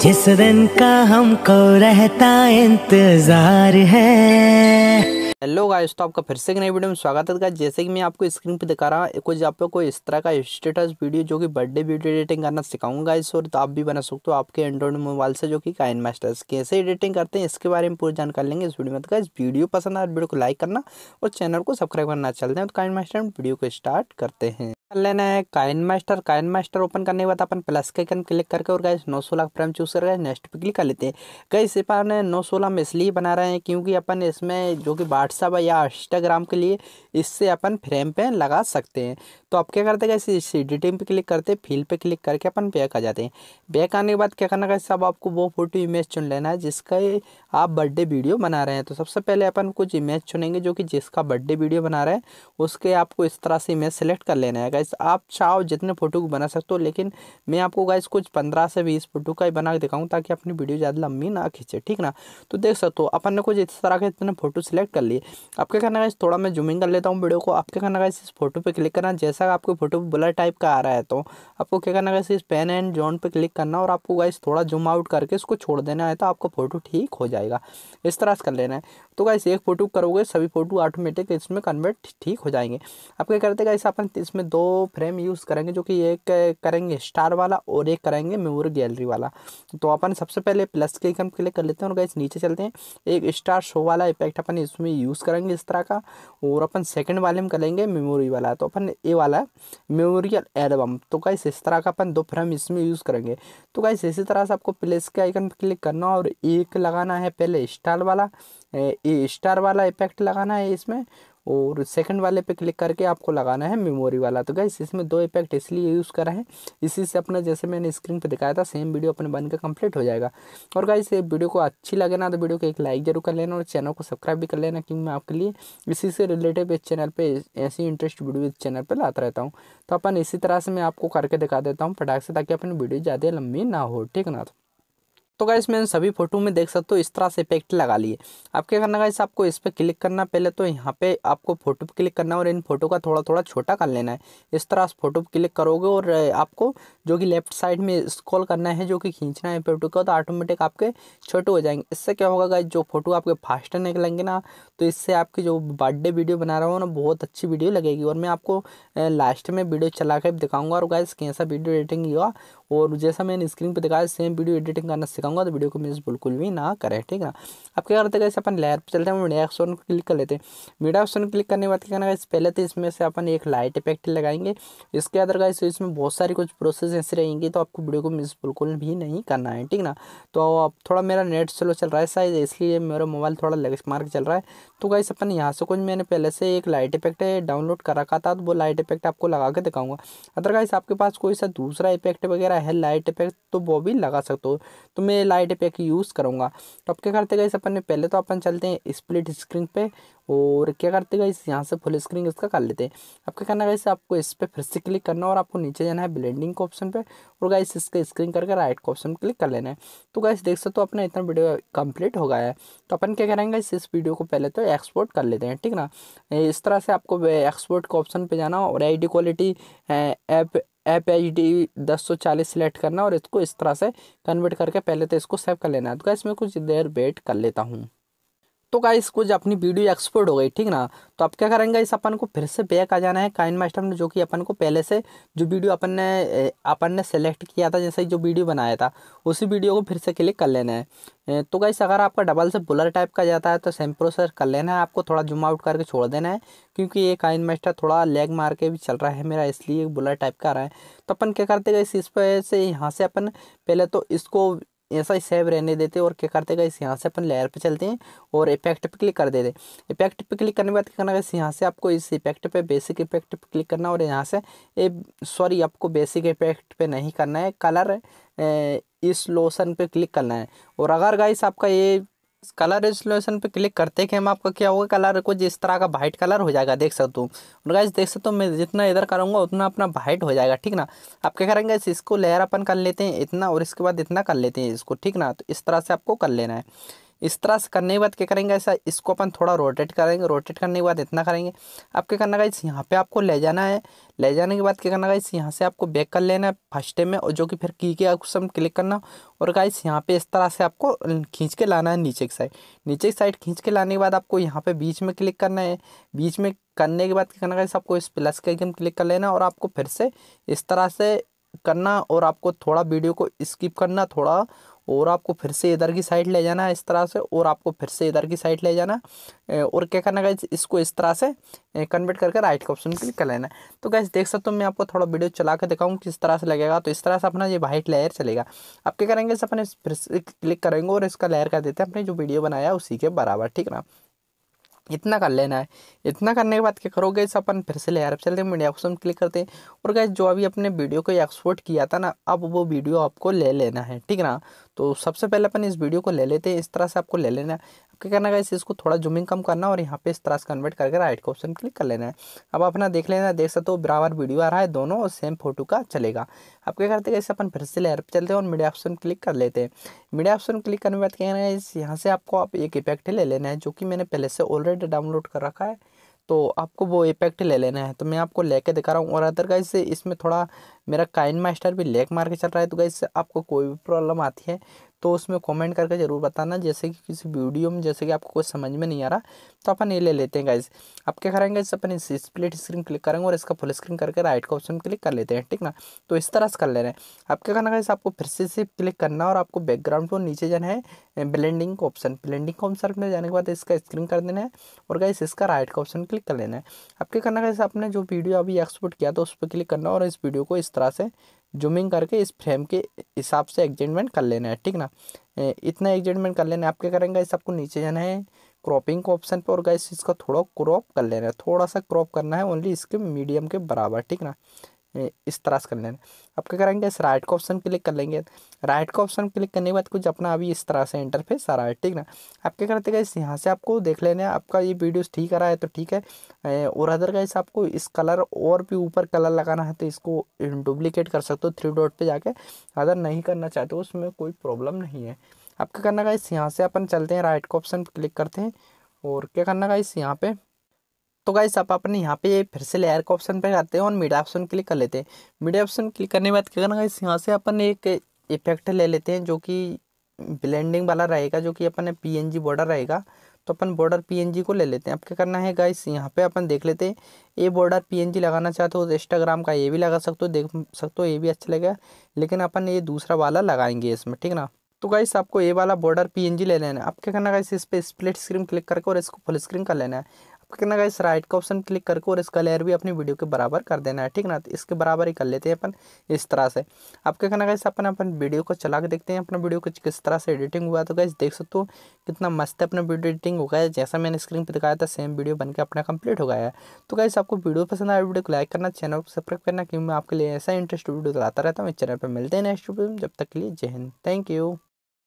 जिस दिन का हमको रहता इंतजार है हेलो गाइस तो आपका फिर से एक नई वीडियो में स्वागत है जैसे कि मैं आपको स्क्रीन पे दिखा रहा हूँ कुछ आप को इस तरह का स्टेटस वीडियो जो कि बर्थडे वीडियो एडिटिंग करना सिखाऊंगा इस और तो आप भी बना सकते हो आपके एंड्रॉइड मोबाइल से जो कि काइन मास्टर्स कैसे एडिटिंग करते हैं इसके बारे में पूरी जानकारी लेंगे इस वीडियो में तो इस वीडियो पसंद आए वीडियो तो को लाइक करना और चैनल को सब्सक्राइब करना चलते हैं तो काइन मास्टर वीडियो को स्टार्ट करते हैं कर लेना है KineMaster KineMaster open करने के बाद अपन प्लस के आइकन क्लिक करके और गैस नौ सोलह फ्रेम चूज कर नेक्स्ट पे क्लिक कर लेते हैं गैस अपन नौ सोलह में इसलिए बना रहे हैं क्योंकि अपन इसमें जो कि व्हाट्सअप या इंस्टाग्राम के लिए इससे अपन फ्रेम पे लगा सकते हैं तो आप क्या करते हैं गैस इस एडिटिंग पे क्लिक करते फील पे क्लिक करके अपन बैक आ जाते हैं बैक आने के बाद क्या करना गैस अब आपको वो फोटो इमेज चुन लेना है जिसका आप बर्थडे वीडियो बना रहे हैं तो सबसे पहले अपन कुछ इमेज चुनेंगे जो कि जिसका बर्थडे वीडियो बना रहे हैं उसके आपको इस तरह से इमेज सेलेक्ट कर लेना है गाइस आप चाहो जितने फ़ोटो बना सकते हो लेकिन मैं आपको गाइस कुछ पंद्रह से बीस फ़ोटो का ही बना के दिखाऊँ ताकि अपनी वीडियो ज़्यादा लंबी ना खींचे ठीक ना तो देख सकते हो अपन ने कुछ इस तरह के इतने फ़ोटो सेलेक्ट कर लिए आपके कहना गाइस थोड़ा मैं जूमिंग कर लेता हूँ वीडियो को आपके कहना गाइस इस फोटो पर क्लिक करना जैसा आपको फोटो ब्लर टाइप का आ रहा है तो आपको क्या करना गाइस इस पेन एंड जोन पर क्लिक करना और आपको गाइस थोड़ा जूम आउट करके इसको छोड़ देना है तो आपका फ़ोटो ठीक हो जाएगा इस तरह से कर लेना है तो गाइस एक फ़ोटो करोगे सभी फ़ोटो ऑटोमेटिक इसमें कन्वर्ट ठीक हो जाएंगे आप क्या करते गाइस अपन इसमें दो फ्रेम यूज़ करेंगे जो कि एक करेंगे स्टार वाला और एक करेंगे मेमोरी गैलरी वाला तो अपन सबसे पहले प्लस के आइकन क्लिक कर लेते हैं और गैस नीचे चलते हैं एक स्टार शो वाला इफेक्ट अपन इसमें यूज़ करेंगे इस तरह का और अपन सेकेंड वाले में करेंगे मेमोरी वाला तो अपन ए वाला मेमोरियल एल्बम तो गैस इस तरह का अपन दो फ्रेम इसमें यूज़ करेंगे तो गैस इसी तरह से आपको प्लस के आइकन पर क्लिक करना और एक लगाना है पहले स्टार वाला ए स्टार वाला इफेक्ट लगाना है इसमें और सेकंड वाले पे क्लिक करके आपको लगाना है मेमोरी वाला तो गैस इसमें दो इफेक्ट इसलिए यूज़ कर रहे हैं इसी से अपना जैसे मैंने स्क्रीन पर दिखाया था सेम वीडियो अपने बन के कम्प्लीट हो जाएगा और गाइस ये वीडियो को अच्छी लगे ना तो वीडियो को एक लाइक जरूर कर लेना और चैनल को सब्सक्राइब भी कर लेना क्योंकि मैं आपके लिए इसी से रिलेटेड इस चैनल पर ऐसी इंटरेस्ट वीडियो इस चैनल पर लाता रहता हूँ तो अपन इसी तरह से मैं आपको करके दिखा देता हूँ पटाख से ताकि अपनी वीडियो ज़्यादा लंबी ना हो ठीक ना तो तो गाइस मैंने सभी फोटो में देख सकते हो इस तरह से इफेक्ट लगा लिए अब क्या करना गाइस आपको इस पर क्लिक करना पहले तो यहाँ पे आपको फोटो पर क्लिक करना है और इन फोटो का थोड़ा थोड़ा छोटा कर लेना है इस तरह से फोटो पर क्लिक करोगे और आपको जो कि लेफ्ट साइड में स्क्रॉल करना है जो कि खींचना है फोटो का तो ऑटोमेटिक आपके छोटे हो जाएंगे इससे क्या होगा गाइस जो फोटो आपके फास्टर निकलेंगे ना तो इससे आपकी जो बर्थडे वीडियो बना रहा हूँ ना बहुत अच्छी वीडियो लगेगी और मैं आपको लास्ट में वीडियो चला कर दिखाऊंगा और गाइस कैसा वीडियो एडिटिंग हुआ और जैसा मैंने स्क्रीन पर दिखाया सेम वीडियो एडिटिंग करना सिखाऊंगा तो वीडियो को मिस बिल्कुल भी ना करें ठीक है ना अब क्या करते हैं अपन लेयर पर चलते हैं मीडिया ऑप्शन को क्लिक कर लेते हैं मीडिया ऑप्शन क्लिक करने के बाद क्या करना पहले तो इसमें से अपन एक लाइट इफेक्ट लगाएंगे इसके अदरवाइज का इसमें बहुत सारी कुछ प्रोसेस ऐसी रहेंगी तो आपको वीडियो को मिस बिल्कुल भी नहीं करना है ठीक ना तो अब थोड़ा मेरा नेट स्लो चल रहा है साइज इसलिए मेरा मोबाइल थोड़ा लग मार्क चल रहा है तो गाइस अपन यहाँ से कुछ मैंने पहले से एक लाइट इफेक्ट डाउनलोड कर रखा था तो वो लाइट इफेक्ट आपको लगा के दिखाऊंगा अदरवाइज आपके पास कोई सा दूसरा इफेक्ट वगैरह है लाइट इफेक्ट तो वो भी लगा सकते हो तो मैं लाइट इफेक्ट यूज़ करूँगा तो अब क्या करते गए अपन ने पहले तो अपन चलते हैं स्प्लिट स्क्रीन पे और क्या करते गए यहाँ से फुल स्क्रीन इसका कर लेते हैं अब क्या करना गाइस आपको इस पर फिर से क्लिक करना और आपको नीचे जाना है ब्लेंडिंग के ऑप्शन पर और गाइस इसका स्क्रीन करके राइट के ऑप्शन क्लिक कर लेना है तो गाइस देख सकते हो अपना इतना वीडियो कंप्लीट हो गया है तो अपन क्या करेंगे इस वीडियो को पहले तो एक्सपोर्ट कर लेते हैं ठीक ना इस तरह से आपको एक्सपोर्ट के ऑप्शन पर जाना और आई क्वालिटी ऐप एच डी दस सौ चालीस सेलेक्ट करना और इसको इस तरह से कन्वर्ट करके पहले तो इसको सेव कर लेना है तो इसमें कुछ देर वेट कर लेता हूँ तो गाइस कुछ अपनी वीडियो एक्सपोर्ट हो गई ठीक ना तो आप क्या करेंगे इस अपन को फिर से बैक आ जाना है काइन मास्टर में जो कि अपन को पहले से जो वीडियो अपन ने अपन ने सेलेक्ट किया था जैसे जो वीडियो बनाया था उसी वीडियो को फिर से क्लिक कर लेना है तो गाइस अगर आपका डबल से बुलर टाइप का जाता है तो सेम प्रोसेस कर लेना है आपको थोड़ा जुम आउट करके छोड़ देना है क्योंकि ये काइन मास्टर थोड़ा लेग मार के भी चल रहा है मेरा इसलिए बुलर टाइप का आ रहा है तो अपन क्या करते गए इस पर से यहाँ से अपन पहले तो इसको ऐसा ही सेव रहने देते और क्या करते इस यहाँ से अपन लेयर पे चलते हैं और इफेक्ट पे क्लिक कर देते इफेक्ट पे क्लिक करने के बाद क्या करना गाइस यहाँ से आपको इस इफेक्ट पे बेसिक इफेक्ट पे क्लिक करना और यहाँ से ये सॉरी आपको बेसिक इफेक्ट पे नहीं करना है कलर इस लोशन पे क्लिक करना है और अगर गाइस आपका ये कलर रेजोल्यूशन पे क्लिक करते कि हम आपका क्या होगा कलर को जिस तरह का वाइट कलर हो जाएगा देख सकते हो और देख सकते हो मैं जितना इधर करूँगा उतना अपना वाइट हो जाएगा ठीक ना आप क्या करेंगे इसको लेयर अपन कर लेते हैं इतना और इसके बाद इतना कर लेते हैं इसको ठीक ना तो इस तरह से आपको कर लेना है इस तरह से करने के बाद क्या करेंगे ऐसा इसको अपन थोड़ा रोटेट करेंगे रोटेट करने के बाद इतना करेंगे अब क्या करना गाइस यहाँ पे आपको ले जाना है ले जाने के बाद क्या करना गाइस यहाँ से आपको बैक कर लेना है फर्स्ट में और जो कि फिर की के ऑप्शन क्लिक करना और गाइस यहाँ पे इस तरह से आपको खींच के लाना है नीचे की साइड नीचे की साइड खींच के लाने के बाद आपको यहाँ पे बीच में क्लिक करना है बीच में करने के बाद क्या करना गाइस आपको इस प्लस के आइकन क्लिक कर लेना और आपको फिर से इस तरह से करना और आपको थोड़ा वीडियो को स्किप करना थोड़ा और आपको फिर से इधर की साइड ले जाना है इस तरह से और आपको फिर से इधर की साइड ले जाना और क्या करना गाइज इसको इस तरह से कन्वर्ट करके राइट का ऑप्शन क्लिक कर लेना है तो गाइज देख सकते हो मैं आपको थोड़ा वीडियो चला के दिखाऊँ किस तरह से लगेगा तो इस तरह से अपना ये वाइट लेयर चलेगा आप क्या करेंगे इस अपने फिर से क्लिक करेंगे और इसका लेयर कर देते हैं अपने जो वीडियो बनाया उसी के बराबर ठीक ना इतना कर लेना है इतना करने के बाद क्या करोगे इस अपन फिर से लेयर चलते हैं मीडिया ऑप्शन क्लिक करते हैं और गैस जो अभी अपने वीडियो को एक्सपोर्ट किया था ना अब वो वीडियो आपको ले लेना है ठीक ना तो सबसे पहले अपन इस वीडियो को ले लेते हैं इस तरह से आपको ले लेना है क्या करना है इसको थोड़ा जूमिंग कम करना और यहाँ पे इस तरह से कन्वर्ट करके राइट का ऑप्शन क्लिक कर लेना है अब अपना देख लेना है देख सकते हो बराबर वीडियो आ रहा है दोनों और सेम फोटो का चलेगा अब क्या करते हैं इसे अपन फिर से लेर पर चलते हैं और मीडिया ऑप्शन क्लिक कर लेते हैं मीडिया ऑप्शन क्लिक करने के बाद क्या करना है यहाँ से आपको आप एक इफेक्ट ले लेना है जो कि मैंने पहले से ऑलरेडी डाउनलोड कर रखा है तो आपको वो इफेक्ट ले लेना है तो मैं आपको लेके दिखा रहा हूँ और अदर गाइज इसमें थोड़ा मेरा काइन मास्टर भी लेक मार के चल रहा है तो गाइज से आपको कोई भी प्रॉब्लम आती है तो उसमें कमेंट करके ज़रूर बताना जैसे कि किसी वीडियो में जैसे कि आपको कुछ समझ में नहीं आ रहा तो अपन ये ले लेते हैं गाइज आप क्या करेंगे इस अपन इस स्प्लिट स्क्रीन क्लिक करेंगे और इसका फुल स्क्रीन करके राइट का ऑप्शन क्लिक कर लेते हैं ठीक ना तो इस तरह से कर ले रहे हैं आप क्या करना गाइज आपको फिर से सिर्फ क्लिक करना और आपको बैकग्राउंड को नीचे जाना है ब्लेंडिंग का ऑप्शन ब्लेंडिंग का ऑप्शन में जाने के बाद इसका स्क्रीन कर देना है और गाइस इसका राइट का ऑप्शन क्लिक कर लेना है अब क्या करना गाइस आपने जो वीडियो अभी एक्सपोर्ट किया था उस पर क्लिक करना और इस वीडियो को इस तरह से जूमिंग करके इस फ्रेम के हिसाब से एडजस्टमेंट कर लेना है ठीक ना इतना एडजस्टमेंट कर लेना है आप क्या करेंगे इस सबको नीचे जाना है क्रॉपिंग का ऑप्शन पर और गाइस इसका थोड़ा क्रॉप कर लेना है थोड़ा सा क्रॉप करना है ओनली इसके मीडियम के बराबर ठीक ना इस तरह से कर लेना अब क्या करेंगे इस राइट का ऑप्शन क्लिक कर लेंगे राइट का ऑप्शन क्लिक करने के बाद कुछ अपना अभी इस तरह से इंटरफेस आ रहा है ठीक ना आप क्या करते गए यहाँ से आपको देख लेना आपका ये वीडियोस ठीक आ रहा है तो ठीक है और अदर का इस आपको इस कलर और भी ऊपर कलर लगाना है तो इसको डुप्लीकेट कर सकते हो थ्री डॉट पर जाके अदर नहीं करना चाहते उसमें कोई प्रॉब्लम नहीं है आप क्या करना इस यहाँ से अपन चलते हैं राइट का ऑप्शन क्लिक करते हैं और क्या करना का इस यहाँ पर तो गाइस आप अपने यहाँ पे फिर से लेयर के ऑप्शन पे आते हैं और मीडिया ऑप्शन क्लिक कर लेते हैं मीडिया ऑप्शन क्लिक करने के बाद क्या करना गाइस यहाँ से अपन एक इफेक्ट ले लेते हैं जो कि ब्लेंडिंग वाला रहेगा जो कि अपन जी बॉर्डर रहेगा तो अपन बॉर्डर जी को ले लेते हैं अब क्या करना है गाइस यहाँ पे अपन देख लेते हैं ये बॉर्डर जी लगाना चाहते हो तो इंस्टाग्राम का ये भी लगा सकते हो देख सकते हो ये भी अच्छा लगेगा लेकिन अपन ये दूसरा वाला लगाएंगे इसमें ठीक ना तो गाइस आपको ये वाला बॉर्डर पीएनजी ले लेना है अब क्या करना है गाइस इस पर स्प्लिट स्क्रीन क्लिक करके और इसको फुल स्क्रीन कर लेना है करना गाइस राइट का ऑप्शन क्लिक करके और इसका लेयर भी अपनी वीडियो के बराबर कर देना है ठीक ना तो इसके बराबर ही कर लेते हैं अपन इस तरह से अब क्या करना गाइस अपन अपन वीडियो को चला के देखते हैं अपना वीडियो कुछ किस तरह से एडिटिंग हुआ तो गाइस देख सकते हो कितना मस्त अपना वीडियो एडिटिंग हो गया जैसा मैंने स्क्रीन पर दिखाया था सेम वीडियो बन के अपना कंप्लीट हो गया है तो गाइस आपको वीडियो पसंद आया वीडियो को लाइक करना चैनल को सब्सक्राइब करना क्योंकि मैं आपके लिए ऐसा इंटरेस्ट वीडियो चलाता रहता हूँ इस चैनल पर मिलते हैं नेक्स्ट वीडियो जब तक के लिए जय हिंद थैंक यू